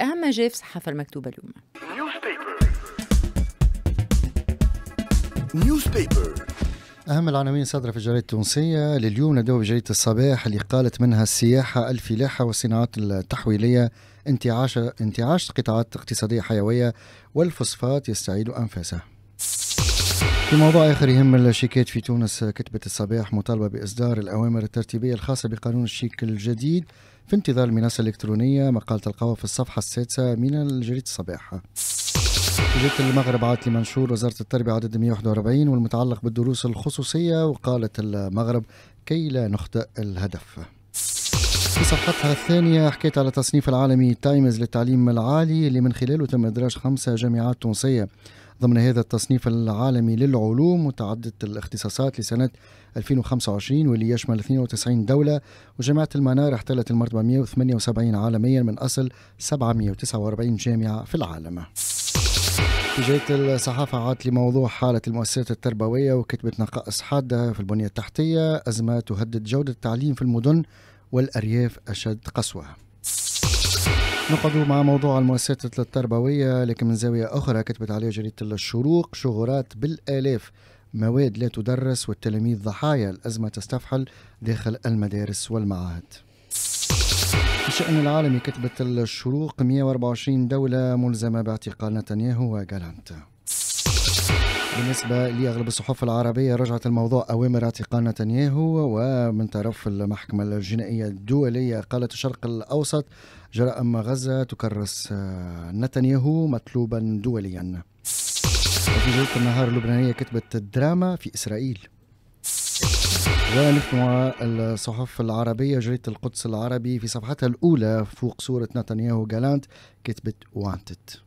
أهم ما جاء في الصحافة المكتوبة اليوم أهم العناوين صادرة في الجريدة التونسية لليوم نبدأ بجريدة الصباح اللي قالت منها السياحة الفلاحة والصناعات التحويلية انتعاش انتعاش قطاعات اقتصادية حيوية والفوسفات يستعيد أنفاسه في موضوع اخر يهم الشيكات في تونس كتبت الصباح مطالبه باصدار الاوامر الترتيبيه الخاصه بقانون الشيك الجديد في انتظار المنصه الالكترونيه مقال تلقاها في الصفحه السادسه من جريده الصباح. جريدة المغرب عادت لمنشور وزارة التربية عدد 141 والمتعلق بالدروس الخصوصية وقالت المغرب كي لا نخطئ الهدف في صفحتها الثانية حكيت على تصنيف العالمي تايمز للتعليم العالي اللي من خلاله تم إدراج خمسة جامعات تونسية ضمن هذا التصنيف العالمي للعلوم متعددة الاختصاصات لسنة 2025 واللي يشمل 92 دولة وجامعة المنار احتلت المرتبة 178 عالميا من أصل 749 جامعة في العالم في الصحافة عادت لموضوع حالة المؤسسات التربوية وكتبت نقائص حادة في البنية التحتية أزمة تهدد جودة التعليم في المدن والأرياف أشد قسوة نقعدوا مع موضوع المؤسسات التربوية لكن من زاوية أخرى كتبت عليها جريدة الشروق شغرات بالآلاف مواد لا تدرس والتلاميذ ضحايا الأزمة تستفحل داخل المدارس والمعاهد الشأن العالمي كتبت الشروق 124 دولة ملزمة باعتقال نتنياهو وجالانت بالنسبة لأغلب الصحف العربية رجعت الموضوع أوامر اعتقال نتنياهو ومن طرف المحكمة الجنائية الدولية قالت الشرق الأوسط جرائم غزة تكرس آه، نتنياهو مطلوبا دوليا وفي جريدة النهار اللبنانية كتبت الدراما في إسرائيل ونحن الصحف العربية جريدة القدس العربي في صفحتها الأولى فوق صورة نتنياهو جالانت كتبت وانتت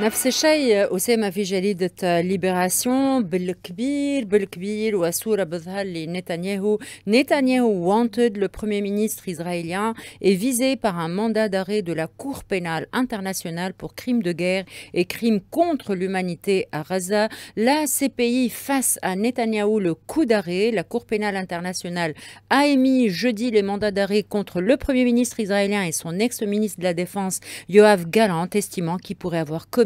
نفس الشيء أسامة في Belkbir, ليبراسيون بالكبير بالكبير وصورة بظهر Netanyahu. Netanyahu, wanted le premier ministre israélien est visé par un mandat d'arrêt de la Cour pénale internationale pour crimes de guerre et crimes contre l'humanité à Gaza. La CPI face à Netanyahou le coup d'arrêt. La Cour pénale internationale a émis jeudi les mandats d'arrêt contre le premier ministre israélien et son ex-ministre de la Défense Yoav Galant, estimant qu'il pourrait avoir commis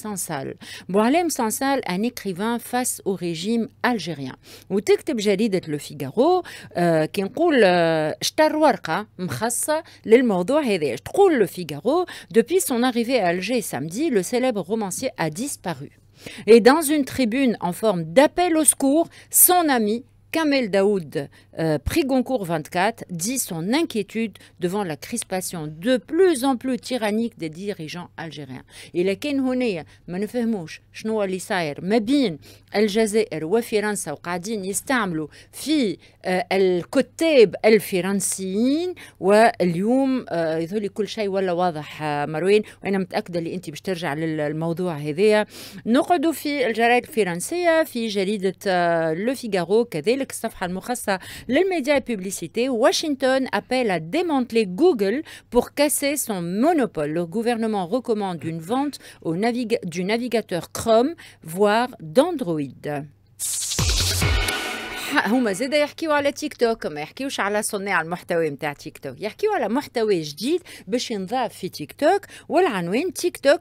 Sansal. boalem Sansal, un écrivain face au régime algérien. وتكتب جريدة le figaro euh, qui نقول اشتر ورقة مخصصة للموضوع هذا تقول le Figaro, depuis son arrivée à Alger samedi le célèbre romancier a disparu Et dans une tribune en forme d'appel au secours, son ami Kamel Daoud, euh, prix Goncourt 24, dit son inquiétude devant la crispation de plus en plus tyrannique des dirigeants algériens. Il a qu'une honnête, mais ne fait mouche, chnoua l'issaïr, mais bien, el jazé, el wafiransa, qadin, istamlo, fi, el kotteb, el français. ou el yum, il y a tout le chèque, ou la wadah, marouin, ou en amt akda, l'inti bchterja, le maudou à hédéa. Nous redoufi, el jarek fi, jalidet, le figaro, kadé, les médias et publicité Washington Washington appelle à démanteler Google pour casser son monopole. Le gouvernement recommande une vente au du navigateur Chrome, voire d'Android. هما على تيك توك ما يحكيوش على صناع المحتوى نتاع تيك توك على محتوى جديد باش ينضاف في تيك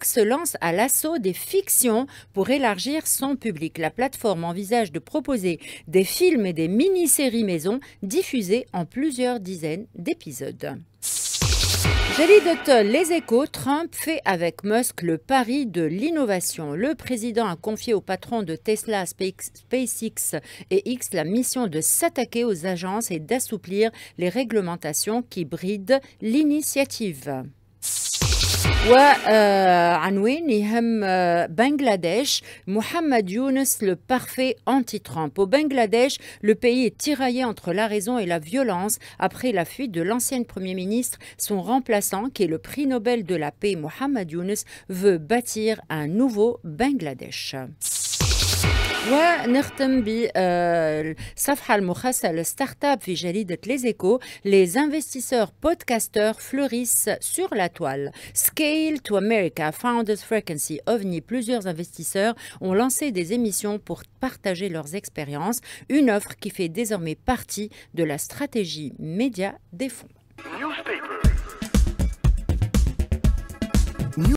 se lance à l'assaut des fictions pour élargir son public. La plateforme envisage de proposer des films et des mini-séries maison diffusées en plusieurs dizaines d'épisodes les échos, Trump fait avec Musk le pari de l'innovation. Le président a confié au patron de Tesla, SpaceX et X la mission de s'attaquer aux agences et d'assouplir les réglementations qui brident l'initiative. يهم بنغلاديش euh, euh, le parfait anti-Trump. Au Bangladesh, le pays est tiraillé entre la raison et la violence après la fuite de l'ancienne Premier ministre. Son remplaçant, qui est le prix Nobel de la paix, Mohamed Yunus, veut bâtir un nouveau Bangladesh. Euh, start-up في les investisseurs podcasteurs fleurissent sur la toile. Scale to America, Founders Frequency, OVNI, plusieurs investisseurs ont lancé des émissions pour partager leurs expériences, une offre qui fait désormais partie de la stratégie média des fonds.